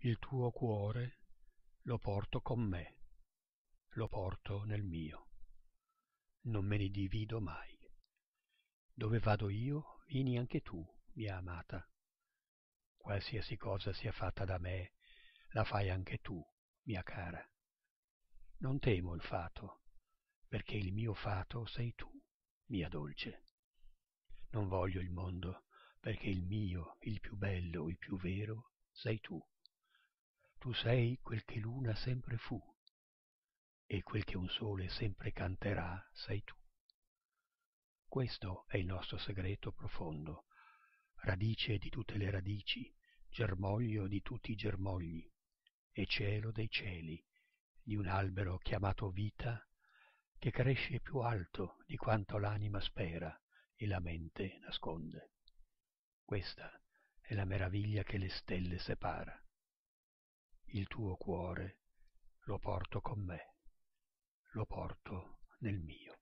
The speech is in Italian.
Il tuo cuore lo porto con me, lo porto nel mio. Non me ne divido mai. Dove vado io, vieni anche tu, mia amata. Qualsiasi cosa sia fatta da me, la fai anche tu, mia cara. Non temo il fato, perché il mio fato sei tu, mia dolce. Non voglio il mondo, perché il mio, il più bello, il più vero, sei tu tu sei quel che luna sempre fu, e quel che un sole sempre canterà sei tu. Questo è il nostro segreto profondo, radice di tutte le radici, germoglio di tutti i germogli, e cielo dei cieli, di un albero chiamato vita, che cresce più alto di quanto l'anima spera e la mente nasconde. Questa è la meraviglia che le stelle separa il tuo cuore lo porto con me, lo porto nel mio.